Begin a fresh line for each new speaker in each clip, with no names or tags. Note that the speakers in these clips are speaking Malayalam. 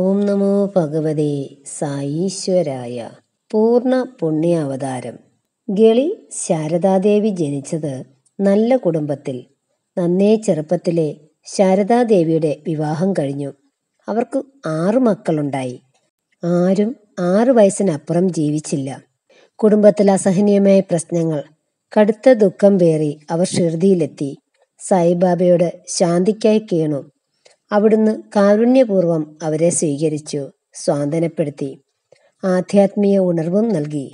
ഓം നമോ ഭഗവതേ സായീശ്വരായ പൂർണ്ണ പുണ്യാവതാരം ഗളി ശാരദാദേവി ജനിച്ചത് നല്ല കുടുംബത്തിൽ നന്നേ ചെറുപ്പത്തിലെ ശാരദാദേവിയുടെ വിവാഹം കഴിഞ്ഞു അവർക്ക് ആറു മക്കളുണ്ടായി ആരും ആറു വയസ്സിനപ്പുറം ജീവിച്ചില്ല കുടുംബത്തിൽ അസഹനീയമായ പ്രശ്നങ്ങൾ കടുത്ത ദുഃഖം പേറി അവർ ഷിർദിയിലെത്തി സായിബാബയോട് ശാന്തിക്കായി കേണു അവിടുന്ന് കാരുണ്യപൂർവം അവരെ സ്വീകരിച്ചു സ്വാന്തനപ്പെടുത്തി ആധ്യാത്മീയ ഉണർവും നൽകി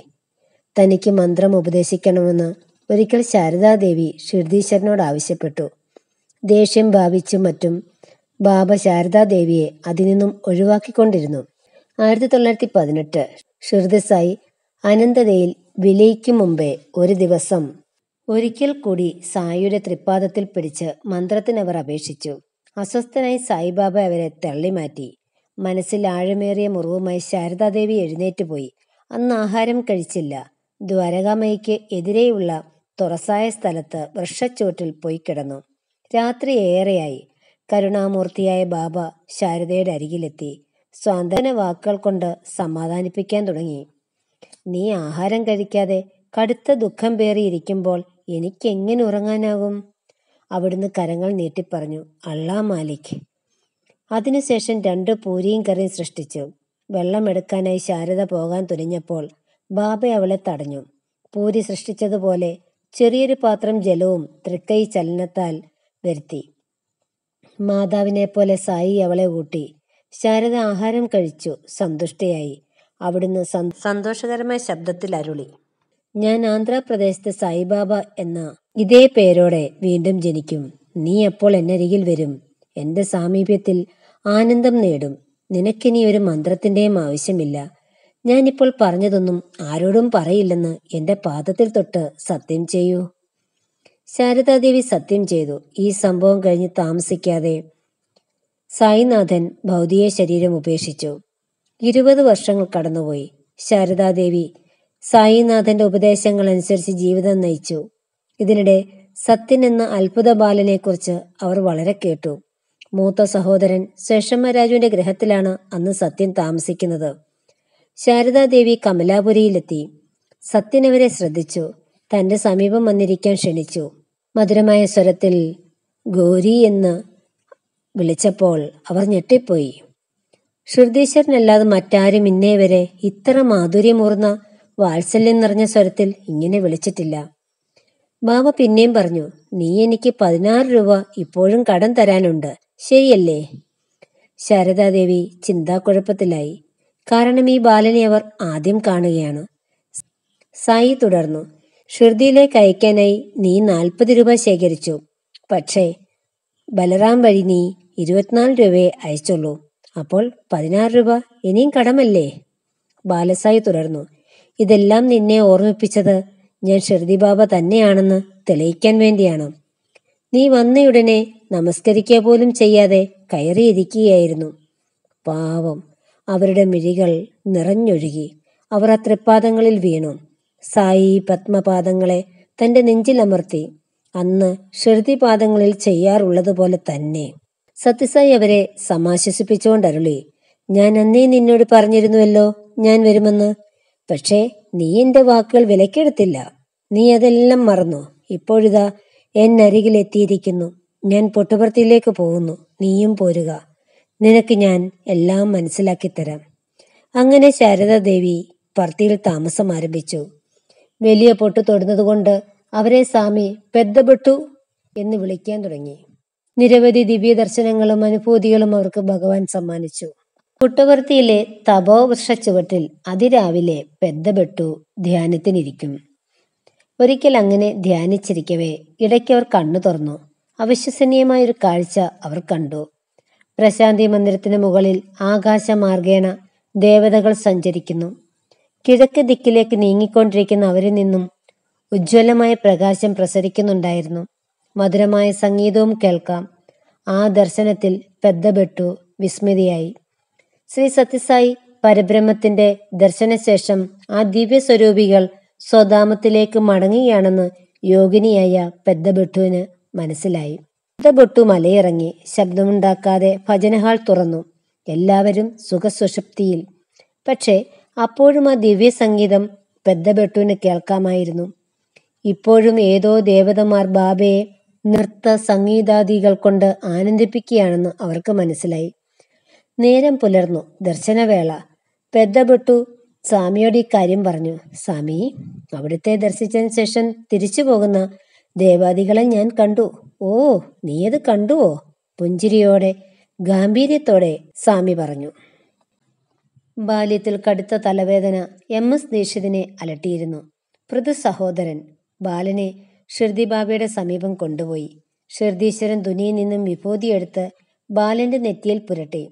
തനിക്ക് മന്ത്രം ഉപദേശിക്കണമെന്ന് ഒരിക്കൽ ശാരദാദേവി ഷിർദീശ്വരനോട് ആവശ്യപ്പെട്ടു ദേഷ്യം ഭാവിച്ചു മറ്റും ബാബ ശാരദാദേവിയെ അതിൽ നിന്നും ഒഴിവാക്കിക്കൊണ്ടിരുന്നു ആയിരത്തി തൊള്ളായിരത്തി പതിനെട്ട് ഷിർദിസായി അനന്തതയിൽ വിലയിക്കും മുമ്പേ ഒരു ദിവസം ഒരിക്കൽ കൂടി സായിയുടെ ത്രിപാദത്തിൽ പിടിച്ച് മന്ത്രത്തിനവർ അപേക്ഷിച്ചു അസ്വസ്ഥനായി സായിബാബ അവരെ തള്ളിമാറ്റി മനസ്സിൽ ആഴമേറിയ മുറിവുമായി ശാരദാദേവി എഴുന്നേറ്റുപോയി അന്ന് ആഹാരം കഴിച്ചില്ല ദ്വാരകാമയ്ക്ക് എതിരെയുള്ള തുറസായ സ്ഥലത്ത് വൃക്ഷച്ചുവട്ടിൽ പോയി കിടന്നു രാത്രി ഏറെയായി കരുണാമൂർത്തിയായ ബാബ ശാരദയുടെ അരികിലെത്തി സ്വാന്തന വാക്കുകൾ കൊണ്ട് സമാധാനിപ്പിക്കാൻ തുടങ്ങി നീ ആഹാരം കഴിക്കാതെ കടുത്ത ദുഃഖം പേറിയിരിക്കുമ്പോൾ എനിക്കെങ്ങനെ ഉറങ്ങാനാകും അവിടുന്ന് കരങ്ങൾ നീട്ടിപ്പറഞ്ഞു അള്ളാ മാലിക് അതിനുശേഷം രണ്ട് പൂരിയും കറിയും സൃഷ്ടിച്ചു വെള്ളമെടുക്കാനായി ശാരദ പോകാൻ തുനിഞ്ഞപ്പോൾ ബാബ അവളെ തടഞ്ഞു പൂരി സൃഷ്ടിച്ചതുപോലെ ചെറിയൊരു പാത്രം ജലവും തൃക്കൈ ചലനത്താൽ വരുത്തി മാതാവിനെ പോലെ സായി അവളെ ഊട്ടി ശാരദ ആഹാരം കഴിച്ചു സന്തുഷ്ടയായി അവിടുന്ന് സന്തോഷകരമായ ശബ്ദത്തിൽ അരുളി ഞാൻ ആന്ധ്രാപ്രദേശത്തെ സായിബാബ എന്ന ഇതേ പേരോടെ വീണ്ടും ജനിക്കും നീ അപ്പോൾ എന്നരികിൽ വരും എൻ്റെ സാമീപ്യത്തിൽ ആനന്ദം നേടും നിനക്കിനി ഒരു മന്ത്രത്തിൻ്റെയും ആവശ്യമില്ല ഞാനിപ്പോൾ പറഞ്ഞതൊന്നും ആരോടും പറയില്ലെന്ന് എൻ്റെ പാദത്തിൽ തൊട്ട് സത്യം ചെയ്യൂ ശാരദാദേവി സത്യം ചെയ്തു ഈ സംഭവം കഴിഞ്ഞ് താമസിക്കാതെ സായിനാഥൻ ഭൗതിക ശരീരം ഉപേക്ഷിച്ചു ഇരുപത് വർഷങ്ങൾ കടന്നുപോയി ശാരദാദേവി സായിനാഥന്റെ ഉപദേശങ്ങൾ അനുസരിച്ച് ജീവിതം നയിച്ചു ഇതിനിടെ സത്യൻ എന്ന അത്ഭുത കുറിച്ച് അവർ വളരെ കേട്ടു മൂത്ത സഹോദരൻ ശേഷമ്മരാജുവിന്റെ ഗ്രഹത്തിലാണ് അന്ന് സത്യൻ താമസിക്കുന്നത് ശാരദാദേവി കമലാപുരിയിലെത്തി സത്യൻ അവരെ ശ്രദ്ധിച്ചു തന്റെ സമീപം വന്നിരിക്കാൻ ക്ഷണിച്ചു മധുരമായ സ്വരത്തിൽ ഗോരി എന്ന് വിളിച്ചപ്പോൾ അവർ ഞെട്ടിപ്പോയി ശ്രുതീശ്വരനല്ലാതെ മറ്റാരും ഇന്നേ വരെ ഇത്ര മാധുര്യമൂർന്ന വാത്സല്യം നിറഞ്ഞ സ്വരത്തിൽ ഇങ്ങനെ വിളിച്ചിട്ടില്ല മാമ പിന്നെയും പറഞ്ഞു നീ എനിക്ക് പതിനാറ് രൂപ ഇപ്പോഴും കടം തരാനുണ്ട് ശരിയല്ലേ ശാരദാദേവി ചിന്താക്കുഴപ്പത്തിലായി കാരണം ഈ ബാലനെ അവർ ആദ്യം കാണുകയാണ് സായി തുടർന്നു ഷിർദിയിലേക്ക് അയക്കാനായി നീ നാൽപ്പത് രൂപ ശേഖരിച്ചു പക്ഷേ ബലറാം വഴി നീ ഇരുപത്തിനാല് രൂപയെ അയച്ചുള്ളൂ അപ്പോൾ പതിനാറ് രൂപ ഇനിയും കടമല്ലേ ബാലസായി തുടർന്നു ഇതെല്ലാം നിന്നെ ഓർമ്മിപ്പിച്ചത് ഞാൻ ഷിർദി ബാബ തന്നെയാണെന്ന് തെളിയിക്കാൻ വേണ്ടിയാണ് നീ വന്നയുടനെ നമസ്കരിക്കുക പോലും ചെയ്യാതെ കയറിയിരിക്കുകയായിരുന്നു പാവം അവരുടെ മിഴികൾ നിറഞ്ഞൊഴുകി അവർ ആ തൃപ്പാദങ്ങളിൽ വീണു സായി പത്മപാദങ്ങളെ തന്റെ നെഞ്ചിലമർത്തി അന്ന് പാദങ്ങളിൽ ചെയ്യാറുള്ളതുപോലെ തന്നെ സത്യസായി അവരെ സമാശ്വസിപ്പിച്ചുകൊണ്ടരുളി ഞാൻ അന്നേ നിന്നോട് പറഞ്ഞിരുന്നുവല്ലോ ഞാൻ വരുമെന്ന് പക്ഷേ നീ എന്റെ വാക്കുകൾ വിലക്കെടുത്തില്ല നീ അതെല്ലാം മറന്നു ഇപ്പോഴിതാ എന്നരികിലെത്തിയിരിക്കുന്നു ഞാൻ പൊട്ടുപുറത്തിലേക്ക് പോകുന്നു നീയും പോരുക നിനക്ക് ഞാൻ എല്ലാം മനസ്സിലാക്കി തരാം അങ്ങനെ ശാരദാദേവി പർത്തിയിൽ താമസം ആരംഭിച്ചു വലിയ പൊട്ടു തൊടുന്നതുകൊണ്ട് അവരെ സ്വാമി പെദ്ദപെട്ടു എന്ന് വിളിക്കാൻ തുടങ്ങി നിരവധി ദിവ്യ ദർശനങ്ങളും അനുഭൂതികളും അവർക്ക് ഭഗവാൻ സമ്മാനിച്ചു പുട്ടുപർത്തിയിലെ തപോവൃക്ഷ ചുവട്ടിൽ അതിരാവിലെ പെദ്ദപെട്ടു ധ്യാനത്തിനിരിക്കും ഒരിക്കൽ അങ്ങനെ ധ്യാനിച്ചിരിക്കവേ ഇടയ്ക്ക് അവർ കണ്ണു തുറന്നു അവിശ്വസനീയമായ ഒരു കാഴ്ച അവർ കണ്ടു പ്രശാന്തി മന്ദിരത്തിന് മുകളിൽ ആകാശമാർഗേണ ദേവതകൾ സഞ്ചരിക്കുന്നു കിഴക്ക് ദിക്കിലേക്ക് നീങ്ങിക്കൊണ്ടിരിക്കുന്ന അവരിൽ നിന്നും ഉജ്ജ്വലമായ പ്രകാശം പ്രസരിക്കുന്നുണ്ടായിരുന്നു മധുരമായ സംഗീതവും കേൾക്കാം ആ ദർശനത്തിൽ പെദ്ദപെട്ടു വിസ്മൃതിയായി ശ്രീ സത്യസായി പരബ്രഹ്മത്തിന്റെ ദർശനശേഷം ആ ദിവ്യ സ്വരൂപികൾ സ്വധാമത്തിലേക്ക് മടങ്ങുകയാണെന്ന് യോഗിനിയായ ബട്ടുവിന് മനസ്സിലായി പെദ്ദബട്ടു മലയിറങ്ങി ശബ്ദമുണ്ടാക്കാതെ ഭജനഹാൾ തുറന്നു എല്ലാവരും സുഖസുഷുപ്തിയിൽ പക്ഷേ അപ്പോഴും ആ ദിവ്യ സംഗീതം ബട്ടുവിന് കേൾക്കാമായിരുന്നു ഇപ്പോഴും ഏതോ ദേവതമാർ ബാബയെ നൃത്ത സംഗീതാദികൾ കൊണ്ട് ആനന്ദിപ്പിക്കുകയാണെന്ന് അവർക്ക് മനസ്സിലായി നേരം പുലർന്നു ദർശനവേള പെദ്ദപെട്ടു സ്വാമിയോട് ഈ കാര്യം പറഞ്ഞു സ്വാമി അവിടുത്തെ ദർശിച്ചതിന് ശേഷം തിരിച്ചു പോകുന്ന ദേവാദികളെ ഞാൻ കണ്ടു ഓ അത് കണ്ടുവോ പുഞ്ചിരിയോടെ ഗാംഭീര്യത്തോടെ സ്വാമി പറഞ്ഞു ബാല്യത്തിൽ കടുത്ത തലവേദന എം എസ് ദീക്ഷിതിനെ അലട്ടിയിരുന്നു പൃഥു സഹോദരൻ ബാലനെ ഷിർദി ബാബയുടെ സമീപം കൊണ്ടുപോയി ഷിർദീശ്വരൻ ദുനിയിൽ നിന്നും വിഭൂതിയെടുത്ത് ബാലന്റെ നെറ്റിയിൽ പുരട്ടി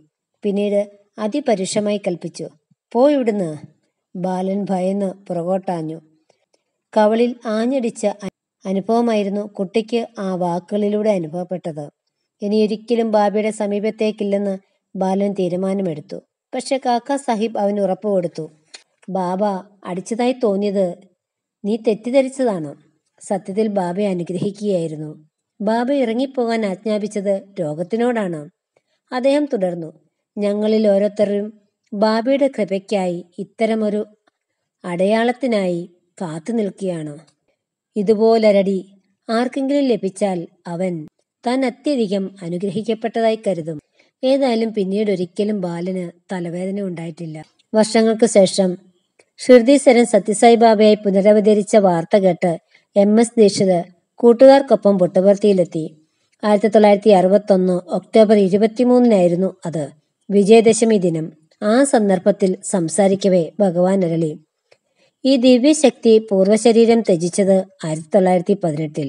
പിന്നീട് അതിപരുഷമായി കൽപ്പിച്ചു പോയിവിടുന്ന് ബാലൻ ഭയന്ന് പുറകോട്ടാഞ്ഞു കവളിൽ ആഞ്ഞടിച്ച അനുഭവമായിരുന്നു കുട്ടിക്ക് ആ വാക്കുകളിലൂടെ അനുഭവപ്പെട്ടത് ഇനിയൊരിക്കലും ബാബയുടെ സമീപത്തേക്കില്ലെന്ന് ബാലൻ തീരുമാനമെടുത്തു പക്ഷെ കാക്ക സാഹിബ് അവന് ഉറപ്പ് കൊടുത്തു ബാബ അടിച്ചതായി തോന്നിയത് നീ തെറ്റിദ്ധരിച്ചതാണ് സത്യത്തിൽ ബാബയെ അനുഗ്രഹിക്കുകയായിരുന്നു ബാബ ഇറങ്ങിപ്പോകാൻ ആജ്ഞാപിച്ചത് രോഗത്തിനോടാണ് അദ്ദേഹം തുടർന്നു ഞങ്ങളിൽ ഓരോരുത്തരും ബാബയുടെ കൃപയ്ക്കായി ഇത്തരമൊരു അടയാളത്തിനായി കാത്തു നിൽക്കുകയാണ് ഇതുപോലൊരടി ആർക്കെങ്കിലും ലഭിച്ചാൽ അവൻ താൻ അത്യധികം അനുഗ്രഹിക്കപ്പെട്ടതായി കരുതും ഏതായാലും പിന്നീട് ഒരിക്കലും ബാലന് തലവേദന ഉണ്ടായിട്ടില്ല വർഷങ്ങൾക്ക് ശേഷം ഷിർദീശ്വരൻ സത്യസായി ബാബയായി പുനരവതരിച്ച വാർത്ത കേട്ട് എം എസ് ദീക്ഷിത് കൂട്ടുകാർക്കൊപ്പം പുട്ടപർത്തിയിലെത്തി ആയിരത്തി തൊള്ളായിരത്തി ഒന്ന് ഒക്ടോബർ ഇരുപത്തിമൂന്നിനായിരുന്നു അത് വിജയദശമി ദിനം ആ സന്ദർഭത്തിൽ സംസാരിക്കവേ ഭഗവാൻ അരളി ഈ ദിവ്യശക്തി പൂർവ്വശരീരം ത്യജിച്ചത് ആയിരത്തി തൊള്ളായിരത്തി പതിനെട്ടിൽ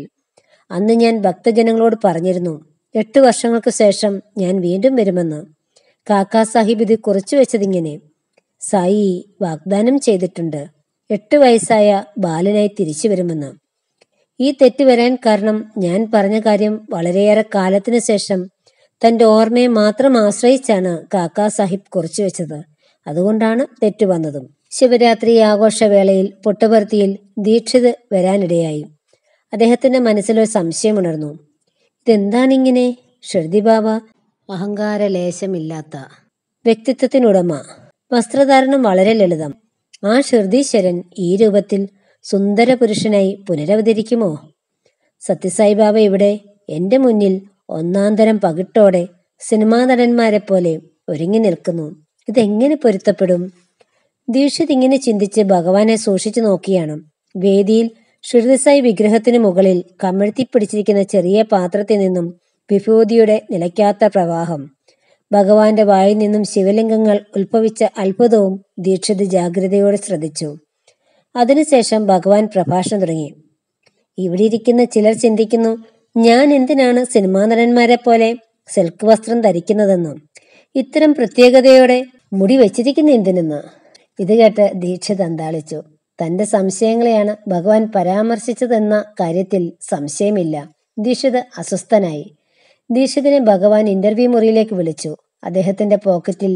അന്ന് ഞാൻ ഭക്തജനങ്ങളോട് പറഞ്ഞിരുന്നു എട്ട് വർഷങ്ങൾക്ക് ശേഷം ഞാൻ വീണ്ടും വരുമെന്ന് കാക്കാ സാഹിബ് ഇത് കുറിച്ചു വെച്ചതിങ്ങനെ സായി വാഗ്ദാനം ചെയ്തിട്ടുണ്ട് എട്ട് വയസ്സായ ബാലനായി തിരിച്ചു വരുമെന്ന് ഈ തെറ്റ് വരാൻ കാരണം ഞാൻ പറഞ്ഞ കാര്യം വളരെയേറെ കാലത്തിനു ശേഷം തന്റെ ഓർമ്മയെ മാത്രം ആശ്രയിച്ചാണ് കാക്കാ സാഹിബ് കുറിച്ചു വെച്ചത് അതുകൊണ്ടാണ് തെറ്റു വന്നതും ശിവരാത്രി ആഘോഷവേളയിൽ പൊട്ടുപർത്തിയിൽ ദീക്ഷിത് വരാനിടയായി അദ്ദേഹത്തിന്റെ മനസ്സിലൊരു ഉണർന്നു ഇതെന്താണിങ്ങനെ ഷൃതി ബാബ അഹങ്കാര ലേശമില്ലാത്ത വ്യക്തിത്വത്തിനുടമ വസ്ത്രധാരണം വളരെ ലളിതം ആ ഷൃതീശ്വരൻ ഈ രൂപത്തിൽ സുന്ദര പുരുഷനായി പുനരവതരിക്കുമോ സത്യസായിബാബ ഇവിടെ എന്റെ മുന്നിൽ ഒന്നാന്തരം പകിട്ടോടെ സിനിമാ നടന്മാരെ പോലെ ഒരുങ്ങി നിൽക്കുന്നു ഇതെങ്ങനെ പൊരുത്തപ്പെടും ദീക്ഷിത് ഇങ്ങനെ ചിന്തിച്ച് ഭഗവാനെ സൂക്ഷിച്ചു നോക്കിയാണ് വേദിയിൽ ഷിർദിസായി വിഗ്രഹത്തിന് മുകളിൽ കമിഴ്ത്തി പിടിച്ചിരിക്കുന്ന ചെറിയ പാത്രത്തിൽ നിന്നും വിഭൂതിയുടെ നിലയ്ക്കാത്ത പ്രവാഹം ഭഗവാന്റെ വായിൽ നിന്നും ശിവലിംഗങ്ങൾ ഉത്ഭവിച്ച അത്ഭുതവും ദീക്ഷിത് ജാഗ്രതയോടെ ശ്രദ്ധിച്ചു അതിനുശേഷം ഭഗവാൻ പ്രഭാഷണം തുടങ്ങി ഇവിടെ ഇരിക്കുന്ന ചിലർ ചിന്തിക്കുന്നു ഞാൻ എന്തിനാണ് സിനിമാ നടന്മാരെ പോലെ സിൽക്ക് വസ്ത്രം ധരിക്കുന്നതെന്നും ഇത്തരം പ്രത്യേകതയോടെ മുടി വെച്ചിരിക്കുന്ന എന്തിനെന്ന് ഇത് കേട്ട് ദീക്ഷ അന്താളിച്ചു തന്റെ സംശയങ്ങളെയാണ് ഭഗവാൻ പരാമർശിച്ചതെന്ന കാര്യത്തിൽ സംശയമില്ല ദീക്ഷിത് അസ്വസ്ഥനായി ദീക്ഷിതിനെ ഭഗവാൻ ഇന്റർവ്യൂ മുറിയിലേക്ക് വിളിച്ചു അദ്ദേഹത്തിന്റെ പോക്കറ്റിൽ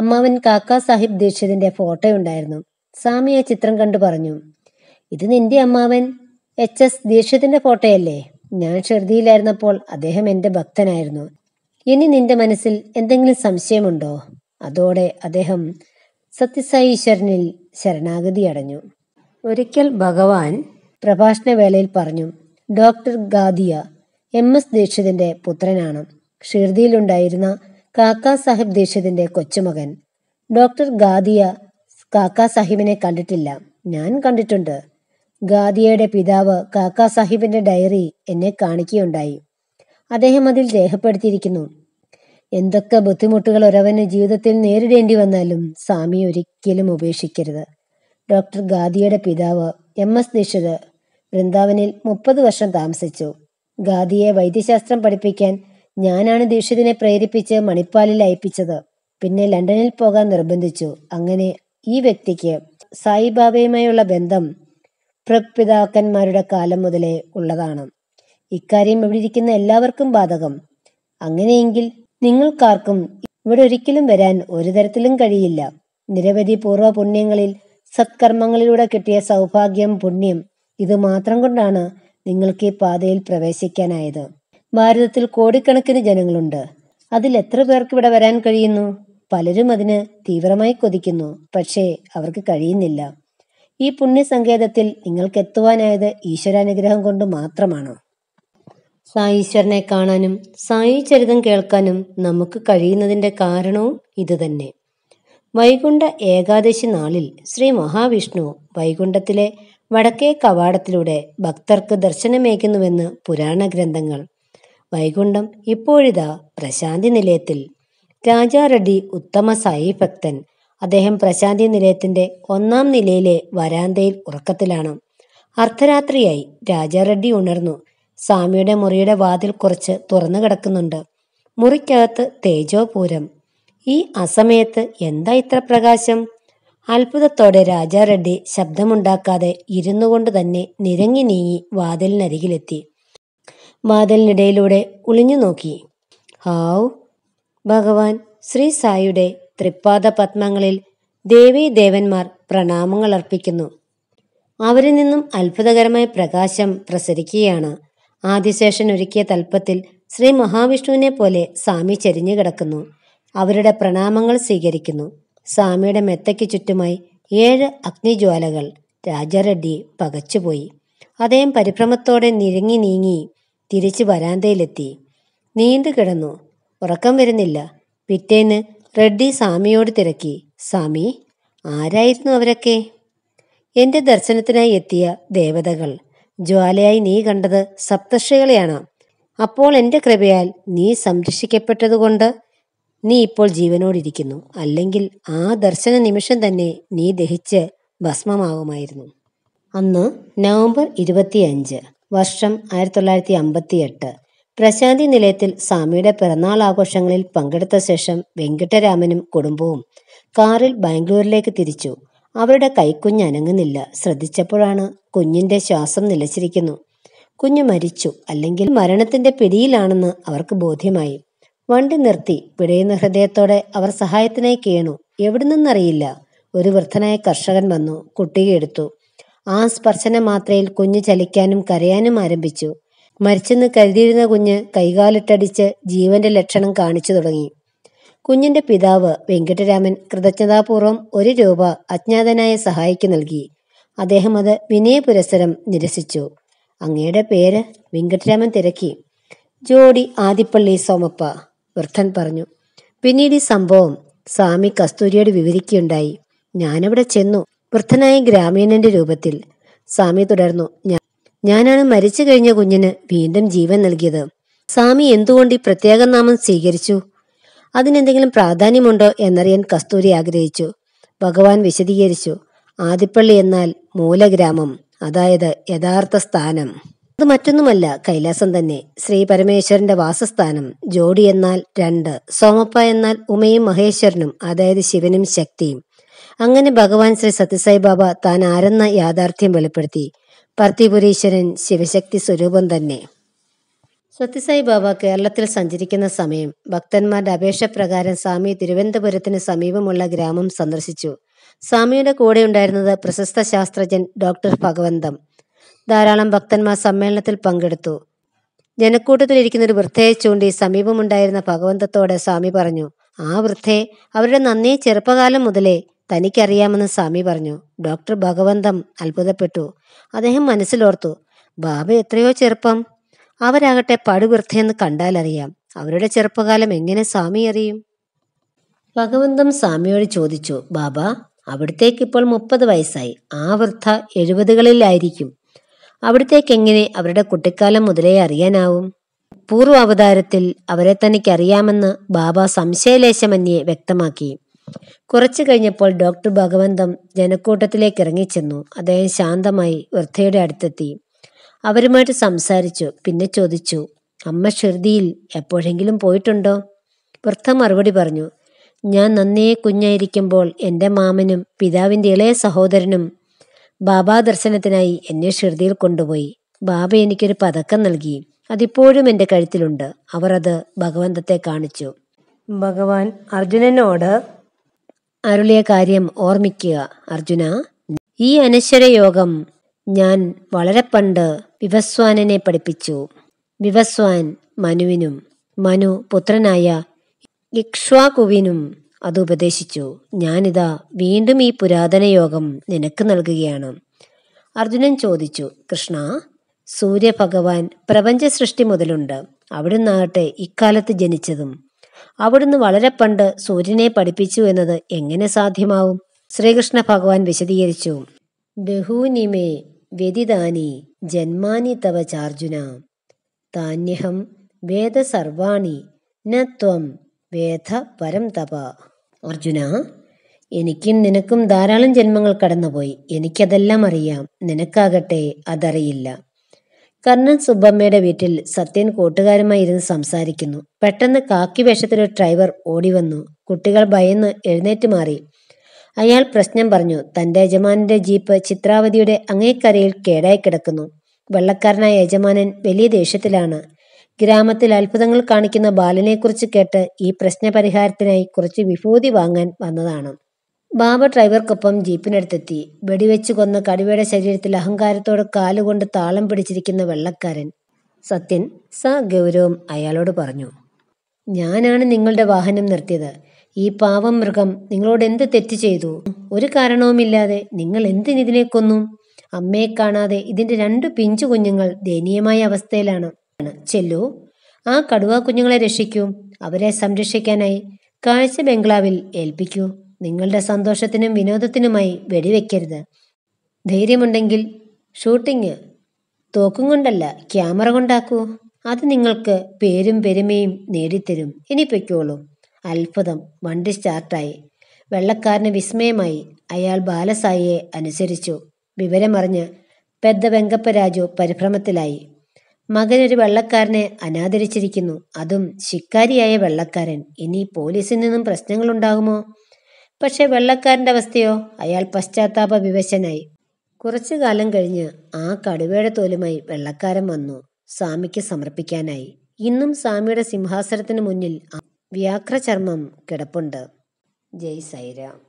അമ്മാവൻ കാക്ക സാഹിബ് ദീക്ഷിതിന്റെ ഫോട്ടോ ഉണ്ടായിരുന്നു സ്വാമി ആ ചിത്രം കണ്ടു പറഞ്ഞു ഇത് നിന്റെ അമ്മാവൻ എച്ച് എസ് ദീക്ഷിതിന്റെ ഫോട്ടോയല്ലേ ഞാൻ ഷെർദിയിലായിരുന്നപ്പോൾ അദ്ദേഹം എന്റെ ഭക്തനായിരുന്നു ഇനി നിന്റെ മനസ്സിൽ എന്തെങ്കിലും സംശയമുണ്ടോ അതോടെ അദ്ദേഹം സത്യസായി ശരണാഗതി അടഞ്ഞു ഒരിക്കൽ ഭഗവാൻ പ്രഭാഷണവേളയിൽ പറഞ്ഞു ഡോക്ടർ ഗാദിയ എം എസ് ദീക്ഷിതിന്റെ പുത്രനാണ് ഷിർദിയിലുണ്ടായിരുന്ന കാക്ക സാഹിബ് ദീക്ഷിതിന്റെ കൊച്ചുമകൻ ഡോക്ടർ ഗാദിയ കാക്ക സാഹിബിനെ കണ്ടിട്ടില്ല ഞാൻ കണ്ടിട്ടുണ്ട് ഗാദിയയുടെ പിതാവ് കാക്ക സാഹിബിന്റെ ഡയറി എന്നെ കാണിക്കുകയുണ്ടായി അദ്ദേഹം അതിൽ രേഖപ്പെടുത്തിയിരിക്കുന്നു എന്തൊക്കെ ബുദ്ധിമുട്ടുകൾ ഒരവന് ജീവിതത്തിൽ നേരിടേണ്ടി വന്നാലും സ്വാമി ഒരിക്കലും ഉപേക്ഷിക്കരുത് ഡോക്ടർ ഗാദിയുടെ പിതാവ് എം എസ് ദീക്ഷിത് വൃന്ദാവനിൽ മുപ്പത് വർഷം താമസിച്ചു ഗാദിയെ വൈദ്യശാസ്ത്രം പഠിപ്പിക്കാൻ ഞാനാണ് ദീക്ഷിതിനെ പ്രേരിപ്പിച്ച് മണിപ്പാലിൽ അയപ്പിച്ചത് പിന്നെ ലണ്ടനിൽ പോകാൻ നിർബന്ധിച്ചു അങ്ങനെ ഈ വ്യക്തിക്ക് സായിബാബയുമായുള്ള ബന്ധം പ്രപിതാക്കന്മാരുടെ കാലം മുതലേ ഉള്ളതാണ് ഇക്കാര്യം ഇവിടെ ഇരിക്കുന്ന എല്ലാവർക്കും ബാധകം അങ്ങനെയെങ്കിൽ നിങ്ങൾക്കാർക്കും ഇവിടെ ഒരിക്കലും വരാൻ ഒരു തരത്തിലും കഴിയില്ല നിരവധി പൂർവ്വ പുണ്യങ്ങളിൽ സത്കർമ്മങ്ങളിലൂടെ കിട്ടിയ സൗഭാഗ്യം പുണ്യം ഇത് മാത്രം കൊണ്ടാണ് നിങ്ങൾക്ക് ഈ പാതയിൽ പ്രവേശിക്കാനായത് ഭാരതത്തിൽ കോടിക്കണക്കിന് ജനങ്ങളുണ്ട് അതിൽ എത്ര പേർക്ക് ഇവിടെ വരാൻ കഴിയുന്നു പലരും അതിന് തീവ്രമായി കൊതിക്കുന്നു പക്ഷേ അവർക്ക് കഴിയുന്നില്ല ഈ പുണ്യസങ്കേതത്തിൽ നിങ്ങൾക്ക് എത്തുവാനായത് ഈശ്വരാനുഗ്രഹം കൊണ്ട് മാത്രമാണോ സായീശ്വരനെ കാണാനും സായി ചരിതം കേൾക്കാനും നമുക്ക് കഴിയുന്നതിന്റെ കാരണവും ഇതുതന്നെ വൈകുണ്ഠ ഏകാദശി നാളിൽ ശ്രീ മഹാവിഷ്ണു വൈകുണ്ഠത്തിലെ വടക്കേ കവാടത്തിലൂടെ ഭക്തർക്ക് ദർശനമേകുന്നുവെന്ന് പുരാണ ഗ്രന്ഥങ്ങൾ വൈകുണ്ഠം ഇപ്പോഴിതാ പ്രശാന്തി നിലയത്തിൽ രാജാ റെഡ്ഡി ഉത്തമ സായി ഭക്തൻ അദ്ദേഹം പ്രശാന്തി നിലയത്തിന്റെ ഒന്നാം നിലയിലെ വരാന്തയിൽ ഉറക്കത്തിലാണ് അർദ്ധരാത്രിയായി രാജാറെഡ്ഡി ഉണർന്നു സ്വാമിയുടെ മുറിയുടെ വാതിൽ കുറച്ച് തുറന്നു കിടക്കുന്നുണ്ട് മുറിക്കകത്ത് തേജോപൂരം ഈ അസമയത്ത് എന്താ ഇത്ര പ്രകാശം അത്ഭുതത്തോടെ രാജാറെഡ്ഡി ശബ്ദമുണ്ടാക്കാതെ ഇരുന്നു കൊണ്ട് തന്നെ നിരങ്ങി നീങ്ങി വാതിലിനരികിലെത്തി വാതിലിനിടയിലൂടെ ഒളിഞ്ഞു നോക്കി ഹാവ് ഭഗവാൻ ശ്രീ സായിയുടെ ത്രിപാദ പത്മങ്ങളിൽ ദേവന്മാർ പ്രണാമങ്ങൾ അർപ്പിക്കുന്നു അവരിൽ നിന്നും അത്ഭുതകരമായ പ്രകാശം പ്രസരിക്കുകയാണ് ആദിശേഷൻ ഒരുക്കിയ തൽപ്പത്തിൽ ശ്രീ മഹാവിഷ്ണുവിനെ പോലെ സ്വാമി ചെരിഞ്ഞു കിടക്കുന്നു അവരുടെ പ്രണാമങ്ങൾ സ്വീകരിക്കുന്നു സ്വാമിയുടെ മെത്തയ്ക്ക് ചുറ്റുമായി ഏഴ് അഗ്നിജ്വാലകൾ രാജാറെഡ്ഡി പകച്ചുപോയി അദ്ദേഹം പരിഭ്രമത്തോടെ നിരങ്ങി നീങ്ങി തിരിച്ചു വരാന്തയിലെത്തി നീണ്ടു കിടന്നു ഉറക്കം വരുന്നില്ല പിറ്റേന്ന് റെഡ്ഡി സ്വാമിയോട് തിരക്കി സ്വാമി ആരായിരുന്നു അവരൊക്കെ എന്റെ ദർശനത്തിനായി എത്തിയ ദേവതകൾ ജ്വാലയായി നീ കണ്ടത് സപ്തർഷികളെയാണ് അപ്പോൾ എന്റെ കൃപയാൽ നീ സംരക്ഷിക്കപ്പെട്ടതുകൊണ്ട് നീ ഇപ്പോൾ ജീവനോടിരിക്കുന്നു അല്ലെങ്കിൽ ആ ദർശന നിമിഷം തന്നെ നീ ദഹിച്ച് ഭസ്മമാകുമായിരുന്നു അന്ന് നവംബർ ഇരുപത്തിയഞ്ച് വർഷം ആയിരത്തി തൊള്ളായിരത്തി അമ്പത്തിയെട്ട് പ്രശാന്തി നിലയത്തിൽ സ്വാമിയുടെ പിറന്നാൾ ആഘോഷങ്ങളിൽ പങ്കെടുത്ത ശേഷം വെങ്കിട്ടരാമനും കുടുംബവും കാറിൽ ബാംഗ്ലൂരിലേക്ക് തിരിച്ചു അവരുടെ കൈക്കുഞ്ഞ് അനങ്ങുന്നില്ല ശ്രദ്ധിച്ചപ്പോഴാണ് കുഞ്ഞിന്റെ ശ്വാസം നിലച്ചിരിക്കുന്നു കുഞ്ഞു മരിച്ചു അല്ലെങ്കിൽ മരണത്തിന്റെ പിടിയിലാണെന്ന് അവർക്ക് ബോധ്യമായി വണ്ടി നിർത്തി പിഴയുന്ന ഹൃദയത്തോടെ അവർ സഹായത്തിനായി കീണു എവിടെ നിന്നറിയില്ല ഒരു വൃദ്ധനായ കർഷകൻ വന്നു കുട്ടിയെ എടുത്തു ആ സ്പർശന മാത്രയിൽ കുഞ്ഞു ചലിക്കാനും കരയാനും ആരംഭിച്ചു മരിച്ചെന്ന് കരുതിയിരുന്ന കുഞ്ഞ് കൈകാലിട്ടടിച്ച് ജീവന്റെ ലക്ഷണം കാണിച്ചു തുടങ്ങി കുഞ്ഞിന്റെ പിതാവ് വെങ്കട്ടരാമൻ കൃതജ്ഞതാപൂർവം ഒരു രൂപ അജ്ഞാതനായ സഹായിക്ക് നൽകി അദ്ദേഹം അത് വിനയ നിരസിച്ചു അങ്ങയുടെ പേര് വെങ്കട്ടരാമൻ തിരക്കി ജോഡി ആദിപ്പള്ളി സോമപ്പ വൃദ്ധൻ പറഞ്ഞു പിന്നീട് ഈ സംഭവം സ്വാമി കസ്തൂരിയോട് വിവരിക്കുകയുണ്ടായി ഞാനവിടെ ചെന്നു വൃദ്ധനായ ഗ്രാമീണന്റെ രൂപത്തിൽ സ്വാമി തുടർന്നു ഞാൻ ഞാനാണ് മരിച്ചു കഴിഞ്ഞ കുഞ്ഞിന് വീണ്ടും ജീവൻ നൽകിയത് സ്വാമി എന്തുകൊണ്ട് ഈ പ്രത്യേക നാമം സ്വീകരിച്ചു അതിനെന്തെങ്കിലും പ്രാധാന്യമുണ്ടോ എന്നറിയാൻ കസ്തൂരി ആഗ്രഹിച്ചു ഭഗവാൻ വിശദീകരിച്ചു ആദിപ്പള്ളി എന്നാൽ മൂലഗ്രാമം അതായത് യഥാർത്ഥ സ്ഥാനം അത് മറ്റൊന്നുമല്ല കൈലാസം തന്നെ ശ്രീ പരമേശ്വരന്റെ വാസസ്ഥാനം ജോഡി എന്നാൽ രണ്ട് സോമപ്പ എന്നാൽ ഉമയും മഹേശ്വരനും അതായത് ശിവനും ശക്തിയും അങ്ങനെ ഭഗവാൻ ശ്രീ സത്യസായി ബാബ താൻ ആരെന്ന യാഥാർത്ഥ്യം വെളിപ്പെടുത്തി പാർത്ഥിപുരീശ്വരൻ ശിവശക്തി സ്വരൂപം തന്നെ സത്യസായി ബാബ കേരളത്തിൽ സഞ്ചരിക്കുന്ന സമയം ഭക്തന്മാരുടെ പ്രകാരം സ്വാമി തിരുവനന്തപുരത്തിന് സമീപമുള്ള ഗ്രാമം സന്ദർശിച്ചു സ്വാമിയുടെ കൂടെ ഉണ്ടായിരുന്നത് പ്രശസ്ത ശാസ്ത്രജ്ഞൻ ഡോക്ടർ ഭഗവന്തം ധാരാളം ഭക്തന്മാർ സമ്മേളനത്തിൽ പങ്കെടുത്തു ജനക്കൂട്ടത്തിലിരിക്കുന്ന ഒരു വൃദ്ധയെ ചൂണ്ടി സമീപമുണ്ടായിരുന്ന ഭഗവന്തത്തോട് സ്വാമി പറഞ്ഞു ആ വൃദ്ധയെ അവരുടെ നന്നേ ചെറുപ്പകാലം മുതലേ തനിക്കറിയാമെന്ന് സ്വാമി പറഞ്ഞു ഡോക്ടർ ഭഗവന്തം അത്ഭുതപ്പെട്ടു അദ്ദേഹം മനസ്സിലോർത്തു ബാബ എത്രയോ ചെറുപ്പം അവരാകട്ടെ കണ്ടാൽ കണ്ടാലറിയാം അവരുടെ ചെറുപ്പകാലം എങ്ങനെ സ്വാമി അറിയും ഭഗവന്തം സ്വാമിയോട് ചോദിച്ചു ബാബ അവിടത്തേക്ക് ഇപ്പോൾ മുപ്പത് വയസ്സായി ആ വൃദ്ധ എഴുപതുകളിലായിരിക്കും അവിടത്തേക്ക് എങ്ങനെ അവരുടെ കുട്ടിക്കാലം മുതലേ അറിയാനാവും പൂർവ്വ അവതാരത്തിൽ അവരെ തനിക്കറിയാമെന്ന് ബാബ സംശയലേശമന്യെ വ്യക്തമാക്കി കുറച്ചു കഴിഞ്ഞപ്പോൾ ഡോക്ടർ ഭഗവന്തം ജനക്കൂട്ടത്തിലേക്ക് ഇറങ്ങിച്ചെന്നു അദ്ദേഹം ശാന്തമായി വൃദ്ധയുടെ അടുത്തെത്തി അവരുമായിട്ട് സംസാരിച്ചു പിന്നെ ചോദിച്ചു അമ്മ ഷിർദിയിൽ എപ്പോഴെങ്കിലും പോയിട്ടുണ്ടോ വൃദ്ധ മറുപടി പറഞ്ഞു ഞാൻ നന്നേ കുഞ്ഞായിരിക്കുമ്പോൾ എൻ്റെ മാമനും പിതാവിൻ്റെ ഇളയ സഹോദരനും ബാബാ ദർശനത്തിനായി എന്നെ ഷിർദിയിൽ കൊണ്ടുപോയി ബാബ എനിക്കൊരു പതക്കം നൽകി അതിപ്പോഴും എൻ്റെ കഴുത്തിലുണ്ട് അവർ അത് ഭഗവന്തത്തെ കാണിച്ചു ഭഗവാൻ അർജുനനോട് അരുളിയ കാര്യം ഓർമ്മിക്കുക അർജുന ഈ അനശ്വര യോഗം ഞാൻ വളരെ പണ്ട് വിവസ്വാനെ പഠിപ്പിച്ചു വിവസ്വാൻ മനുവിനും മനു പുത്രനായ ഇക്ഷ്വാകുവിനും അത് ഉപദേശിച്ചു ഞാനിതാ വീണ്ടും ഈ പുരാതന യോഗം നിനക്ക് നൽകുകയാണ് അർജുനൻ ചോദിച്ചു കൃഷ്ണ സൂര്യഭഗവാൻ പ്രപഞ്ച സൃഷ്ടി മുതലുണ്ട് അവിടുന്നാകട്ടെ ഇക്കാലത്ത് ജനിച്ചതും അവിടുന്ന് വളരെ പണ്ട് സൂര്യനെ പഠിപ്പിച്ചു എന്നത് എങ്ങനെ സാധ്യമാവും ശ്രീകൃഷ്ണ ഭഗവാൻ വിശദീകരിച്ചു ബഹൂനിമേ വ്യതിദാനി ജന്മാനി തവ ചാർജുന താന്യഹം വേദ സർവാണി ന വേദ പരം തപ അർജുന എനിക്കും നിനക്കും ധാരാളം ജന്മങ്ങൾ കടന്നുപോയി എനിക്കതെല്ലാം അറിയാം നിനക്കാകട്ടെ അതറിയില്ല കർണൻ സുബ്ബമ്മയുടെ വീട്ടിൽ സത്യൻ കൂട്ടുകാരുമായി ഇരുന്ന് സംസാരിക്കുന്നു പെട്ടെന്ന് കാക്കി വേഷത്തിലെ ഡ്രൈവർ ഓടിവന്നു കുട്ടികൾ ഭയന്ന് എഴുന്നേറ്റ് മാറി അയാൾ പ്രശ്നം പറഞ്ഞു തന്റെ യജമാനന്റെ ജീപ്പ് ചിത്രാവതിയുടെ അങ്ങേക്കരയിൽ കേടായി കിടക്കുന്നു വെള്ളക്കാരനായ യജമാനൻ വലിയ ദേഷ്യത്തിലാണ് ഗ്രാമത്തിൽ അത്ഭുതങ്ങൾ കാണിക്കുന്ന ബാലനെക്കുറിച്ച് കേട്ട് ഈ പ്രശ്നപരിഹാരത്തിനായി കുറച്ച് വിഭൂതി വാങ്ങാൻ വന്നതാണ് ബാബ ഡ്രൈവർക്കൊപ്പം ജീപ്പിനടുത്തെത്തി വെടിവെച്ച് കൊന്ന കടുവയുടെ ശരീരത്തിൽ അഹങ്കാരത്തോടെ കാലുകൊണ്ട് താളം പിടിച്ചിരിക്കുന്ന വെള്ളക്കാരൻ സത്യൻ സ ഗൗരവം അയാളോട് പറഞ്ഞു ഞാനാണ് നിങ്ങളുടെ വാഹനം നിർത്തിയത് ഈ പാവം മൃഗം നിങ്ങളോട് എന്ത് തെറ്റ് ചെയ്തു ഒരു കാരണവുമില്ലാതെ നിങ്ങൾ ഇതിനെ കൊന്നു അമ്മയെ കാണാതെ ഇതിന്റെ രണ്ടു പിഞ്ചു കുഞ്ഞുങ്ങൾ ദയനീയമായ അവസ്ഥയിലാണ് ചെല്ലു ആ കടുവ കുഞ്ഞുങ്ങളെ രക്ഷിക്കൂ അവരെ സംരക്ഷിക്കാനായി കാഴ്ച ബംഗ്ലാവിൽ ഏൽപ്പിക്കൂ നിങ്ങളുടെ സന്തോഷത്തിനും വിനോദത്തിനുമായി വെടിവെക്കരുത് ധൈര്യമുണ്ടെങ്കിൽ ഷൂട്ടിങ് തോക്കും കൊണ്ടല്ല ക്യാമറ കൊണ്ടാക്കൂ അത് നിങ്ങൾക്ക് പേരും പെരുമയും നേടിത്തരും ഇനി പൊയ്ക്കോളൂ അത്ഭുതം വണ്ടി സ്റ്റാർട്ടായി വെള്ളക്കാരന് വിസ്മയമായി അയാൾ ബാലസായിയെ അനുസരിച്ചു വിവരമറിഞ്ഞ് പെദ്ദ രാജു പരിഭ്രമത്തിലായി മകനൊരു വെള്ളക്കാരനെ അനാദരിച്ചിരിക്കുന്നു അതും ശിക്കാരിയായ വെള്ളക്കാരൻ ഇനി പോലീസിൽ നിന്നും പ്രശ്നങ്ങളുണ്ടാകുമോ പക്ഷേ വെള്ളക്കാരന്റെ അവസ്ഥയോ അയാൾ പശ്ചാത്താപ വിവശനായി കുറച്ചു കാലം കഴിഞ്ഞ് ആ കടുവയുടെ തോലുമായി വെള്ളക്കാരൻ വന്നു സ്വാമിക്ക് സമർപ്പിക്കാനായി ഇന്നും സ്വാമിയുടെ സിംഹാസനത്തിന് മുന്നിൽ വ്യാഘ്രചർമ്മം കിടപ്പുണ്ട് ജയ് സൈരാം